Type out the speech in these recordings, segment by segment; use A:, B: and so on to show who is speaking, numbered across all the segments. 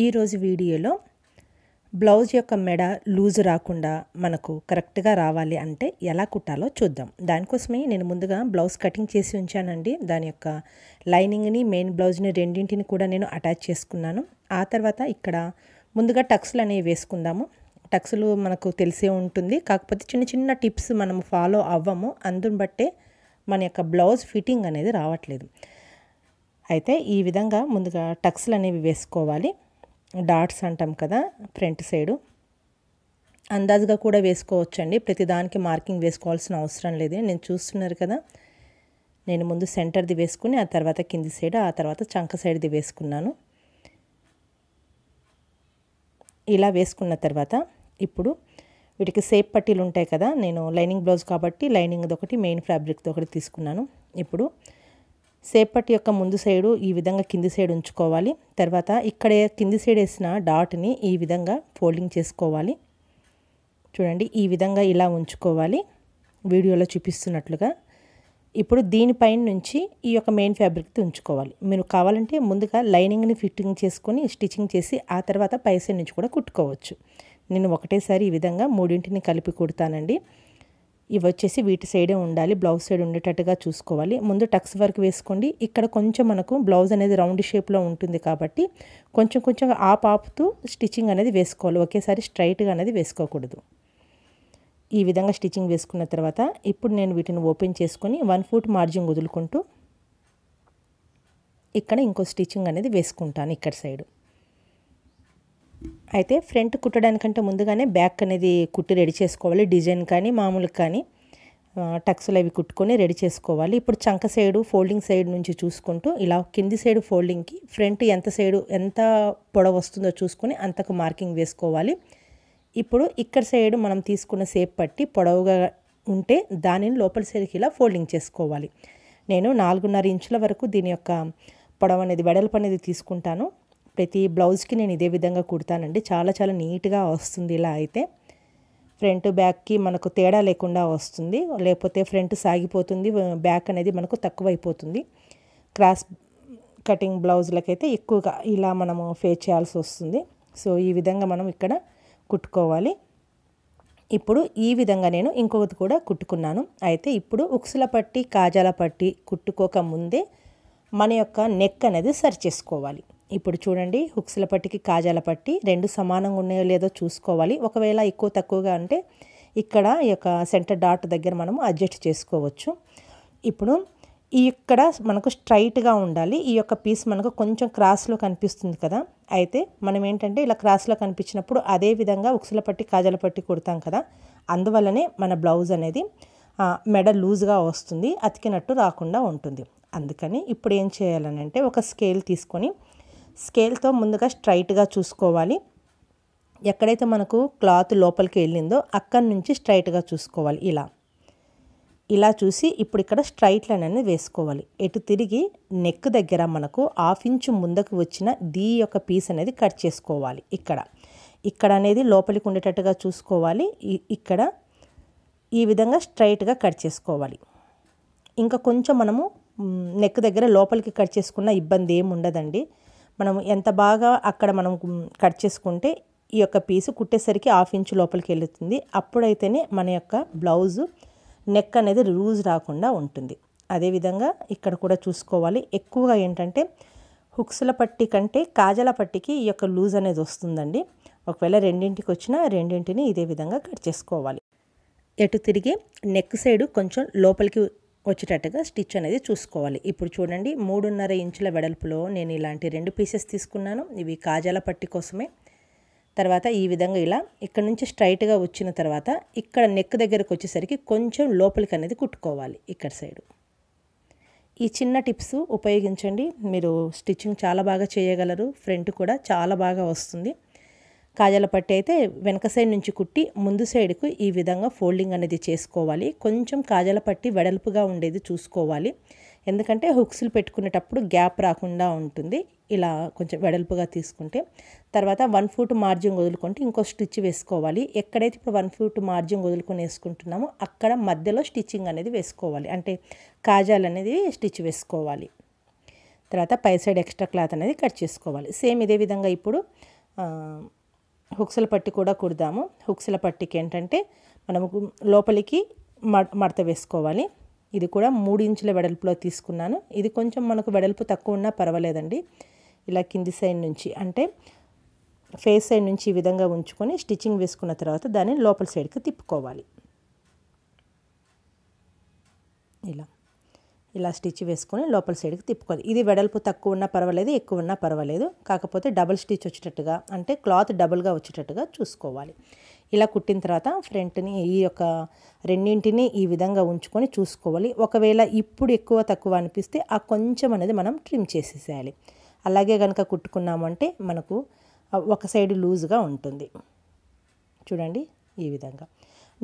A: ఈరోజు వీడియోలో బ్లౌజ్ యొక్క మెడ లూజ్ రాకుండా మనకు కరెక్ట్గా రావాలి అంటే ఎలా కుట్టాలో చూద్దాం దానికోసమే నేను ముందుగా బ్లౌజ్ కటింగ్ చేసి ఉంచానండి దాని యొక్క లైనింగ్ని మెయిన్ బ్లౌజ్ని రెండింటిని కూడా నేను అటాచ్ చేసుకున్నాను ఆ తర్వాత ఇక్కడ ముందుగా టక్స్లు అనేవి వేసుకుందాము టక్స్లు మనకు తెలిసే ఉంటుంది కాకపోతే చిన్న చిన్న టిప్స్ మనం ఫాలో అవ్వము అందుని బట్టే మన యొక్క బ్లౌజ్ ఫిట్టింగ్ అనేది రావట్లేదు అయితే ఈ విధంగా ముందుగా టక్స్లు అనేవి వేసుకోవాలి డాట్స్ అంటాం కదా ఫ్రంట్ సైడు అందాజుగా కూడా వేసుకోవచ్చండి ప్రతిదానికి మార్కింగ్ వేసుకోవాల్సిన అవసరం లేదు నేను చూస్తున్నారు కదా నేను ముందు సెంటర్ది వేసుకుని ఆ తర్వాత కింది సైడ్ ఆ తర్వాత చంక సైడ్ది వేసుకున్నాను ఇలా వేసుకున్న తర్వాత ఇప్పుడు వీటికి సేప్ పట్టీలు ఉంటాయి కదా నేను లైనింగ్ బ్లౌజ్ కాబట్టి లైనింగ్ది ఒకటి మెయిన్ ఫ్యాబ్రిక్ది ఒకటి తీసుకున్నాను ఇప్పుడు సేపటి యొక్క ముందు సైడు ఈ విధంగా కింది సైడ్ ఉంచుకోవాలి తర్వాత ఇక్కడ కింది సైడ్ వేసిన డాట్ని ఈ విధంగా ఫోల్డింగ్ చేసుకోవాలి చూడండి ఈ విధంగా ఇలా ఉంచుకోవాలి వీడియోలో చూపిస్తున్నట్లుగా ఇప్పుడు దీనిపైన నుంచి ఈ యొక్క మెయిన్ ఫ్యాబ్రిక్తో ఉంచుకోవాలి మీరు కావాలంటే ముందుగా లైనింగ్ని ఫిట్టింగ్ చేసుకొని స్టిచ్చింగ్ చేసి ఆ తర్వాత పైసైడ్ నుంచి కూడా కుట్టుకోవచ్చు నేను ఒకటేసారి ఈ విధంగా మూడింటిని కలిపి కుడతానండి ఇవి వచ్చేసి వీటి సైడే ఉండాలి బ్లౌజ్ సైడ్ ఉండేటట్టుగా చూసుకోవాలి ముందు టక్స్ వర్క్ వేసుకోండి ఇక్కడ కొంచెం మనకు బ్లౌజ్ అనేది రౌండ్ షేప్లో ఉంటుంది కాబట్టి కొంచెం కొంచెం ఆప్ ఆపుతూ స్టిచ్చింగ్ అనేది వేసుకోవాలి ఒకేసారి స్ట్రైట్గా అనేది వేసుకోకూడదు ఈ విధంగా స్టిచ్చింగ్ వేసుకున్న తర్వాత ఇప్పుడు నేను వీటిని ఓపెన్ చేసుకొని వన్ ఫుట్ మార్జిన్ వదులుకుంటూ ఇక్కడ ఇంకో స్టిచ్చింగ్ అనేది వేసుకుంటాను ఇక్కడ సైడు అయితే ఫ్రంట్ కుట్టడానికంటే ముందుగానే బ్యాక్ అనేది కుట్టి రెడీ చేసుకోవాలి డిజైన్ కానీ మామూలు కానీ టక్స్లు అవి కుట్టుకొని రెడీ చేసుకోవాలి ఇప్పుడు చంక సైడు ఫోల్డింగ్ సైడ్ నుంచి చూసుకుంటూ ఇలా కింది సైడ్ ఫోల్డింగ్కి ఫ్రంట్ ఎంత సైడు ఎంత పొడవ వస్తుందో చూసుకొని అంతకు మార్కింగ్ వేసుకోవాలి ఇప్పుడు ఇక్కడ సైడ్ మనం తీసుకున్న సేప్ పట్టి పొడవుగా ఉంటే దానిని లోపల సైడ్కి ఇలా ఫోల్డింగ్ చేసుకోవాలి నేను నాలుగున్నర ఇంచుల వరకు దీని యొక్క పొడవు అనేది వెడల్పు అనేది తీసుకుంటాను ప్రతి బ్లౌజ్కి నేను ఇదే విధంగా కుడతానండి చాలా చాలా నీట్గా వస్తుంది ఇలా అయితే ఫ్రంట్ బ్యాక్కి మనకు తేడా లేకుండా వస్తుంది లేకపోతే ఫ్రంట్ సాగిపోతుంది బ్యాక్ అనేది మనకు తక్కువ అయిపోతుంది క్రాస్ కటింగ్ బ్లౌజులకైతే ఎక్కువగా ఇలా మనము ఫేస్ చేయాల్సి వస్తుంది సో ఈ విధంగా మనం ఇక్కడ కుట్టుకోవాలి ఇప్పుడు ఈ విధంగా నేను ఇంకొకటి కూడా కుట్టుకున్నాను అయితే ఇప్పుడు ఉక్సుల పట్టి కాజాల పట్టి కుట్టుకోక ముందే మన యొక్క నెక్ అనేది సరి చేసుకోవాలి ఇప్పుడు చూడండి హుక్స్ల పట్టికి కాజాల పట్టి రెండు సమానంగా ఉన్నాయో లేదో చూసుకోవాలి ఒకవేళ ఎక్కువ తక్కువగా అంటే ఇక్కడ ఈ యొక్క సెంటర్ డాట్ దగ్గర మనం అడ్జస్ట్ చేసుకోవచ్చు ఇప్పుడు ఈ ఇక్కడ మనకు స్ట్రైట్గా ఉండాలి ఈ యొక్క పీస్ మనకు కొంచెం క్రాస్లో కనిపిస్తుంది కదా అయితే మనం ఏంటంటే ఇలా క్రాస్లో కనిపించినప్పుడు అదే విధంగా ఉక్సుల పట్టి కాజల పట్టి కుడతాం కదా అందువల్లనే మన బ్లౌజ్ అనేది మెడ లూజ్గా వస్తుంది అతికినట్టు రాకుండా ఉంటుంది అందుకని ఇప్పుడు ఏం చేయాలనంటే ఒక స్కేల్ తీసుకొని స్కేల్తో ముందుగా స్ట్రైట్గా చూసుకోవాలి ఎక్కడైతే మనకు క్లాత్ లోపలికి వెళ్ళిందో అక్కడి నుంచి స్ట్రైట్గా చూసుకోవాలి ఇలా ఇలా చూసి ఇప్పుడు ఇక్కడ స్ట్రైట్ లైన్ అనేది వేసుకోవాలి ఎటు తిరిగి నెక్ దగ్గర మనకు హాఫ్ ఇంచ్ ముందుకు వచ్చిన దీ యొక్క పీస్ అనేది కట్ చేసుకోవాలి ఇక్కడ ఇక్కడ అనేది లోపలికి ఉండేటట్టుగా చూసుకోవాలి ఇక్కడ ఈ విధంగా స్ట్రైట్గా కట్ చేసుకోవాలి ఇంకా కొంచెం మనము నెక్ దగ్గర లోపలికి కట్ చేసుకున్న ఇబ్బంది ఏమి ఉండదండి మనం ఎంత బాగా అక్కడ మనం కట్ చేసుకుంటే ఈ యొక్క పీసు కుట్టేసరికి హాఫ్ ఇంచు లోపలికి వెళుతుంది అప్పుడైతేనే మన యొక్క బ్లౌజు నెక్ అనేది లూజ్ రాకుండా ఉంటుంది అదేవిధంగా ఇక్కడ కూడా చూసుకోవాలి ఎక్కువగా ఏంటంటే హుక్స్ల పట్టి కంటే కాజల పట్టికి ఈ యొక్క లూజ్ అనేది వస్తుందండి ఒకవేళ రెండింటికి వచ్చినా రెండింటిని ఇదే విధంగా కట్ చేసుకోవాలి ఎటు తిరిగి నెక్ సైడ్ కొంచెం లోపలికి వచ్చేటట్టుగా స్టిచ్ అనేది చూసుకోవాలి ఇప్పుడు చూడండి మూడున్నర ఇంచుల వెడల్పులో నేను ఇలాంటి రెండు పీసెస్ తీసుకున్నాను ఇవి కాజాల పట్టి కోసమే తర్వాత ఈ విధంగా ఇలా ఇక్కడ నుంచి స్ట్రైట్గా వచ్చిన తర్వాత ఇక్కడ నెక్ దగ్గరకు వచ్చేసరికి కొంచెం లోపలికి అనేది కుట్టుకోవాలి ఇక్కడ సైడు ఈ చిన్న టిప్స్ ఉపయోగించండి మీరు స్టిచ్చింగ్ చాలా బాగా చేయగలరు ఫ్రంట్ కూడా చాలా బాగా వస్తుంది కాజల పట్టి అయితే వెనక సైడ్ నుంచి కుట్టి ముందు సైడ్కు ఈ విధంగా ఫోల్డింగ్ అనేది చేసుకోవాలి కొంచెం కాజల పట్టి వెడల్పుగా ఉండేది చూసుకోవాలి ఎందుకంటే హుక్స్లు పెట్టుకునేటప్పుడు గ్యాప్ రాకుండా ఉంటుంది ఇలా కొంచెం వెడల్పుగా తీసుకుంటే తర్వాత వన్ ఫూట్ మార్జిన్ వదులుకుంటే ఇంకో స్టిచ్ వేసుకోవాలి ఎక్కడైతే ఇప్పుడు వన్ ఫూట్ మార్జిన్ వదులుకొని వేసుకుంటున్నామో అక్కడ మధ్యలో స్టిచ్చింగ్ అనేది వేసుకోవాలి అంటే కాజాలు అనేది స్టిచ్ వేసుకోవాలి తర్వాత పై సైడ్ ఎక్స్ట్రా క్లాత్ అనేది కట్ చేసుకోవాలి సేమ్ ఇదే విధంగా ఇప్పుడు హుక్స్ల పట్టి కూడా కుడదాము హుక్స్ల పట్టికి ఏంటంటే మనము లోపలికి మడత వేసుకోవాలి ఇది కూడా మూడు ఇంచుల వెడల్పులో తీసుకున్నాను ఇది కొంచెం మనకు వెడల్పు తక్కువ ఉన్నా పర్వాలేదండి ఇలా కింది సైడ్ నుంచి అంటే ఫేస్ సైడ్ నుంచి ఈ విధంగా ఉంచుకొని స్టిచ్చింగ్ వేసుకున్న తర్వాత దాన్ని లోపల సైడ్కి తిప్పుకోవాలి ఇలా ఇలా స్టిచ్ వేసుకొని లోపల సైడ్కి తిప్పుకోవాలి ఇది వెడల్పు తక్కువ ఉన్నా పర్వాలేదు ఎక్కువ ఉన్నా పర్వాలేదు కాకపోతే డబుల్ స్టిచ్ వచ్చేటట్టుగా అంటే క్లాత్ డబుల్గా వచ్చేటట్టుగా చూసుకోవాలి ఇలా కుట్టిన తర్వాత ఫ్రంట్ని ఈ యొక్క రెండింటిని ఈ విధంగా ఉంచుకొని చూసుకోవాలి ఒకవేళ ఇప్పుడు ఎక్కువ తక్కువ అనిపిస్తే ఆ కొంచెం అనేది మనం ట్రిమ్ చేసేసేయాలి అలాగే కనుక కుట్టుకున్నామంటే మనకు ఒక సైడ్ లూజ్గా ఉంటుంది చూడండి ఈ విధంగా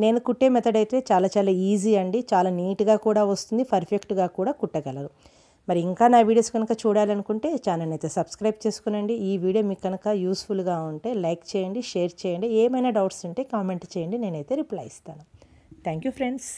A: నేను కుట్టే మెథడ్ అయితే చాలా చాలా ఈజీ అండి చాలా నీట్గా కూడా వస్తుంది పర్ఫెక్ట్గా కూడా కుట్టగలరు మరి ఇంకా నా వీడియోస్ కనుక చూడాలనుకుంటే ఛానల్ అయితే సబ్స్క్రైబ్ చేసుకునండి ఈ వీడియో మీకు కనుక యూస్ఫుల్గా ఉంటే లైక్ చేయండి షేర్ చేయండి ఏమైనా డౌట్స్ ఉంటే కామెంట్ చేయండి నేనైతే రిప్లై ఇస్తాను థ్యాంక్ యూ ఫ్రెండ్స్